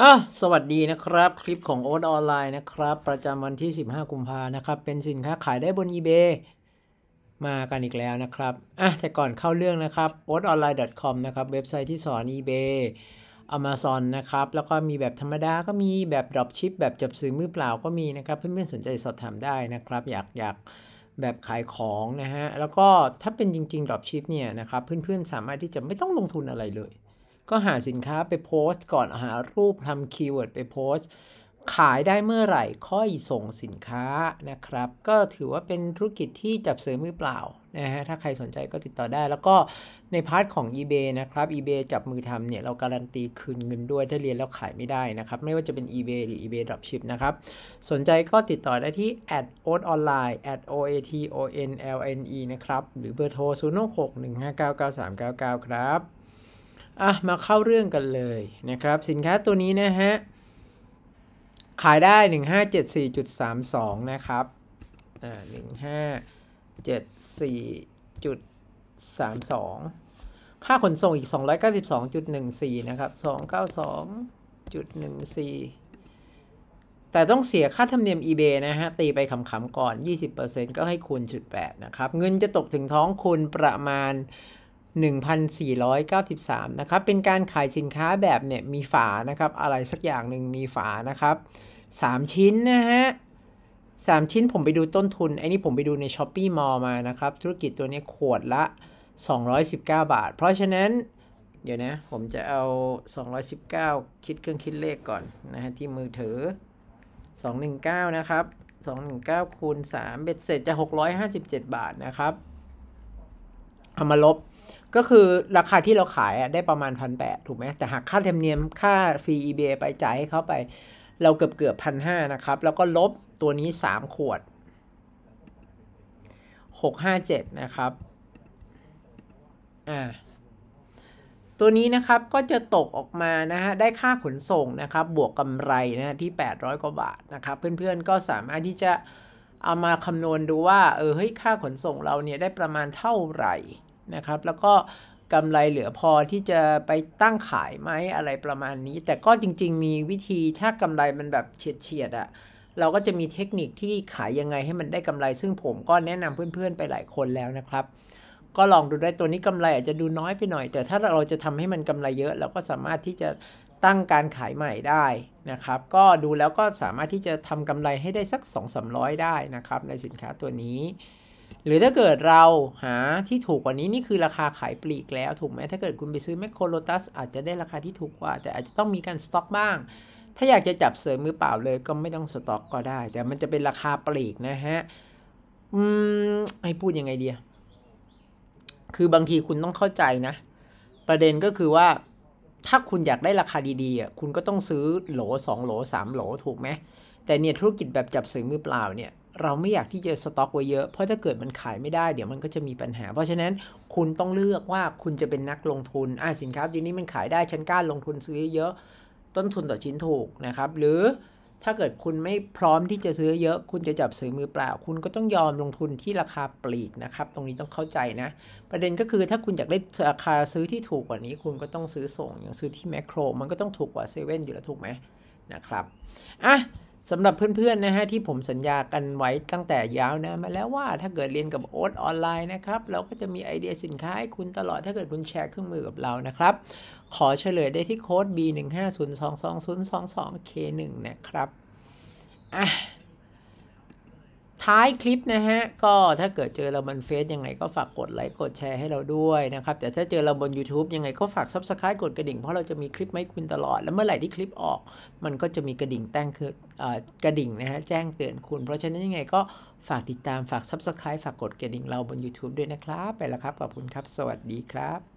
อ่ะสวัสดีนะครับคลิปของโอ๊ตออนไลน์นะครับประจำวันที่ 15กุมภานะครับเป็นสินค้าขายได้บน eBay มากันอีกแล้วนะครับอ่ะแต่ก่อนเข้าเรื่องนะครับ o a t o n l i n e c o m นะครับเว็บไซต์ที่สอน eBay Amazon นะครับ แล้วก็มีแบบธรรมดาก็มีแบบ Dropship แบบจับซื้อมือเปล่าก็มีนะครับ เพื่อนๆ สนใจสอบถามได้นะครับ อยากอยากแบบขายของนะฮะ แล้วก็ถ้าเป็นจริงๆ Dropship เนี่ยนะครับเพื่อนๆสามารถที่จะไม่ต้องลงทุนอะไรเลยก็หาสินค้าไปโพสต์ก่อน หารูปทำคีย์เวิร์ดไปโพสต์ขายได้เมื่อไหร่ ค่อยส่งสินค้านะครับ ก็ถือว่าเป็นธุรกิจที่จับเสือมือเปล่า นะฮะ ถ้าใครสนใจก็ติดต่อได้ แล้วก็ในพาร์ทของ eBay นะครับ eBay จับมือทำเนี่ย เราการันตีคืนเงินด้วย ถ้าเรียนแล้วขายไม่ได้นะครับ ไม่ว่าจะเป็น eBay หรือ eBay Dropship นะครับ สนใจก็ติดต่อได้ที่ at o t online at o a t o n l n e นะครับ หรือเบอร์โทร0 6 1 5 9 9 3 9 9 ครับอ่ะมาเข้าเรื่องกันเลยนะครับ สินค้าตัวนี้นะฮะ ขายได้ 1574.32 นะครับอ่า1574.32 ค่าขนส่งอีก 292.14 นะครับ 292.14 แต่ต้องเสียค่าธรรมเนียม eBay นะฮะ ตีไปขำๆก่อน 20%ก็ให้คูณจุด8นะครับ เงินจะตกถึงท้องคุณประมาณ1,493 นะครับ เป็นการขายสินค้าแบบเนี่ยมีฝานะครับ อะไรสักอย่างหนึ่งมีฝานะครับ 3 ชิ้นนะฮะสามชิ้นผมไปดูต้นทุน ไอ้นี่ผมไปดูใน s h อ p e e Mall มานะครับ ธุรกิจตัวนี้ขวดละ 219 บาท เพราะฉะนั้นเดี๋ยวนะผมจะเอา 219 คิดเครื่องคิดเลขก่อนนะฮะ ที่มือถือ219 นะครับ 219คูณ3เบ็ดเสร็จจะ 657 บาทนะครับ เอามาลบก็คือราคาที่เราขายได้ประมาณพันแปดถูกไหมแต่หักค่าธรรมเนียมค่าฟรี eBay ไปจ่ายให้เขาไป เราเกือบเกือบพันห้านะครับ แล้วก็ลบตัวนี้สามขวดหกห้าเจ็ดนะครับอ่าตัวนี้นะครับก็จะตกออกมานะฮะ ได้ค่าขนส่งนะครับ บวกกำไรนะที่ 800 กว่าบาทนะครับ เพื่อนๆก็สามารถที่จะเอามาคำนวณดูว่า เออเฮ้ย ค่าขนส่งเราเนี่ยได้ประมาณเท่าไหร่นะครับแล้วก็กำไรเหลือพอที่จะไปตั้งขายไหมอะไรประมาณนี้ แต่ก็จริงๆมีวิธีถ้ากำไรมันแบบเฉียดๆอะ่ะเราก็จะมีเทคนิคที่ขายยังไงให้มันได้กำไร ซึ่งผมก็แนะนำเพื่อนๆไปหลายคนแล้วนะครับ ก็ลองดูได้ตัวนี้กำไรอาจจะดูน้อยไปหน่อย แต่ถ้าเราจะทำให้มันกำไรเยอะเราก็สามารถที่จะตั้งการขายใหม่ได้นะครับ ก็ดูแล้วก็สามารถที่จะทำกำไรให้ได้สัก 2 3 0 0 ได้นะครับ ในสินค้าตัวนี้หรือถ้าเกิดเราหาที่ถูกกว่านี้นี่คือราคาขายปลีกแล้วถูกไหมถ้าเกิดคุณไปซื้อแมคโครโลตัสอาจจะได้ราคาที่ถูกกว่า แต่อาจจะต้องมีการสต็อกบ้าง ถ้าอยากจะจับเสริมมือเปล่าเลย ก็ไม่ต้องสต็อกก็ได้ แต่มันจะเป็นราคาปลีกนะฮะอืมให้พูดยังไงเดียคือบางทีคุณต้องเข้าใจนะ ประเด็นก็คือว่า ถ้าคุณอยากได้ราคาดีๆอ่ะคุณก็ต้องซื้อโหล 2 โหล3โหลถูกไหมแต่เนี่ยธุรกิจแบบจับซื้อมือเปล่าเนี่ยเราไม่อยากที่จะสต็อกไว้เยอะ เพราะถ้าเกิดมันขายไม่ได้เดี๋ยวมันก็จะมีปัญหา เพราะฉะนั้นคุณต้องเลือกว่าคุณจะเป็นนักลงทุนอ่าสินค้าตัวนี้มันขายได้ฉันกล้าลงทุนซื้อเยอะ ต้นทุนต่อชิ้นถูกนะครับ หรือถ้าเกิดคุณไม่พร้อมที่จะซื้อเยอะ คุณจะจับซื้อมือเปล่า คุณก็ต้องยอมลงทุนที่ราคาปลีกนะครับตรงนี้ต้องเข้าใจนะ ประเด็นก็คือถ้าคุณอยากได้ราคาซื้อที่ถูกกว่านี้ คุณก็ต้องซื้อส่งอย่างซื้อที่แมคโครมันก็ต้องถูกกว่าเซเว่นอยู่แล้วถูกไหมนะครับอ่ะสำหรับเพื่อนๆนะฮะที่ผมสัญญากันไว้ตั้งแต่ยาวนะมาแล้วว่าถ้าเกิดเรียนกับโอ๊ตออนไลน์นะครับเราก็จะมีไอเดียสินค้าให้คุณตลอดถ้าเกิดคุณแชร์เครื่องมือกับเรานะครับ ขอเฉลยได้ที่โค้ด B 1 5 0 2 2 0 2 2 K 1นะครับอ่ะท้ายคลิปนะฮะ ก็ถ้าเกิดเจอเราบนเฟซยังไงก็ฝากกดไลค์กดแชร์ให้เราด้วยนะครับแต่ถ้าเจอเราบน YouTube ยังไงก็ฝาก Subscribe กดกระดิ่งเพราะเราจะมีคลิปไม่คุณตลอด แล้วเมื่อไหร่ที่คลิปออก มันก็จะมีกระดิ่งแต้งคือกระดิ่งนะฮะแจ้งเตือนคุณเพราะฉะนั้นยังไงก็ฝากติดตามฝาก Subscribe ฝากกดกระดิ่งเราบน YouTube ด้วยนะครับไปแล้วครับขอบคุณครับสวัสดีครับ